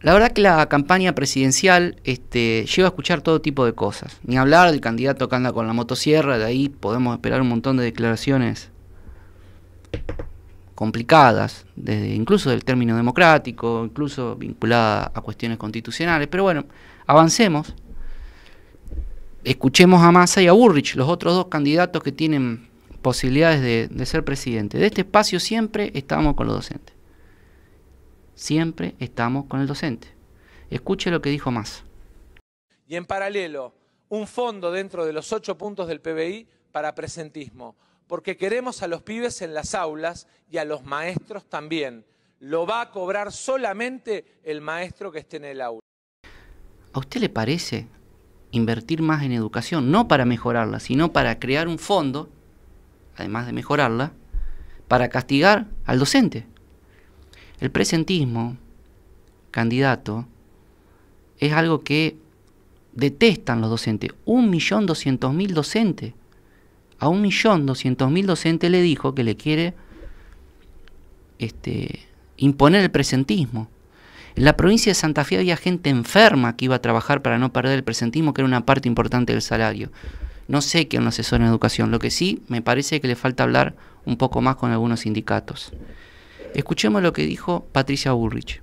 La verdad que la campaña presidencial este, lleva a escuchar todo tipo de cosas. Ni hablar del candidato que anda con la motosierra, de ahí podemos esperar un montón de declaraciones complicadas, desde, incluso del término democrático, incluso vinculada a cuestiones constitucionales. Pero bueno, avancemos. Escuchemos a Massa y a Burrich, los otros dos candidatos que tienen posibilidades de, de ser presidente. De este espacio siempre estamos con los docentes. Siempre estamos con el docente. Escuche lo que dijo más. Y en paralelo, un fondo dentro de los ocho puntos del PBI para presentismo, porque queremos a los pibes en las aulas y a los maestros también. Lo va a cobrar solamente el maestro que esté en el aula. ¿A usted le parece invertir más en educación, no para mejorarla, sino para crear un fondo, además de mejorarla, para castigar al docente? El presentismo, candidato, es algo que detestan los docentes. Un millón doscientos mil docentes. A un millón doscientos mil docentes le dijo que le quiere este, imponer el presentismo. En la provincia de Santa Fe había gente enferma que iba a trabajar para no perder el presentismo, que era una parte importante del salario. No sé es un asesor en educación. Lo que sí me parece que le falta hablar un poco más con algunos sindicatos. Escuchemos lo que dijo Patricia Burrich.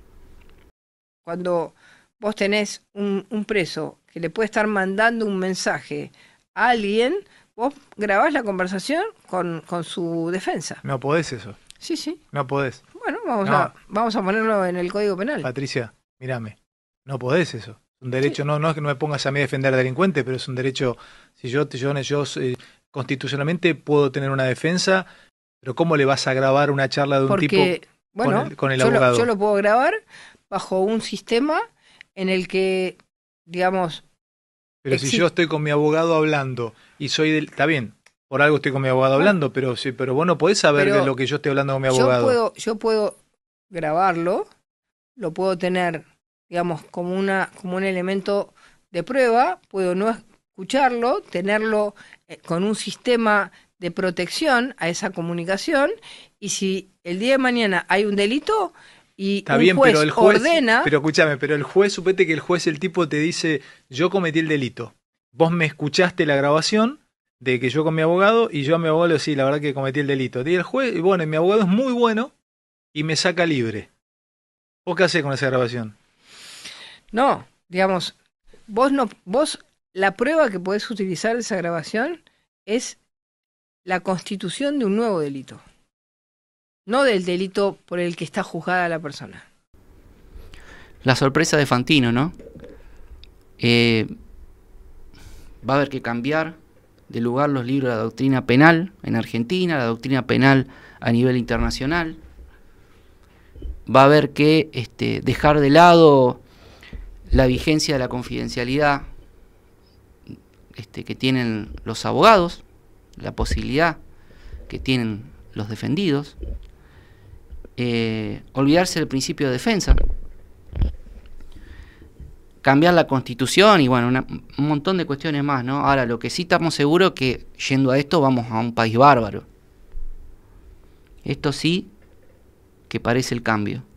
Cuando vos tenés un, preso que le puede estar mandando un mensaje a alguien, vos grabás la conversación con, con su defensa. No podés eso. Sí, sí. No podés. Bueno, vamos, A, vamos a ponerlo en el Código Penal. Patricia, mírame, no podés eso. Es un derecho, no, no es que no me pongas a mí a defender a delincuente, pero es un derecho, si yo, te yo, yo eh, constitucionalmente puedo tener una defensa pero ¿cómo le vas a grabar una charla de un tipo bueno, con el, abogado? Lo, yo lo puedo grabar bajo un sistema en el que, digamos... Pero si yo estoy con mi abogado hablando y soy del... Está bien, por algo estoy con mi abogado ah. hablando, pero sí, pero vos no podés saber de lo que yo estoy hablando con mi abogado. Yo puedo, yo puedo grabarlo, lo puedo tener, digamos, como una, como un elemento de prueba, puedo no escucharlo, tenerlo eh, con un sistema de protección a esa comunicación y si el día de mañana hay un delito y juez el juez ordena... Pero escúchame, pero el juez, supete que el juez, el tipo te dice, yo cometí el delito. Vos me escuchaste la grabación de que yo con mi abogado y yo a mi abogado le sí, la verdad que cometí el delito. Y el juez, bueno, mi abogado es muy bueno y me saca libre. ¿Vos qué haces con esa grabación? No, digamos, vos no, vos la prueba que podés utilizar de esa grabación es la constitución de un nuevo delito, no del delito por el que está juzgada la persona. La sorpresa de Fantino, ¿no? Eh, va a haber que cambiar de lugar los libros de la doctrina penal en Argentina, la doctrina penal a nivel internacional. Va a haber que este, dejar de lado la vigencia de la confidencialidad este, que tienen los abogados la posibilidad que tienen los defendidos, eh, olvidarse del principio de defensa, cambiar la constitución y bueno, un montón de cuestiones más, ¿no? Ahora, lo que sí estamos seguros que yendo a esto vamos a un país bárbaro. Esto sí que parece el cambio.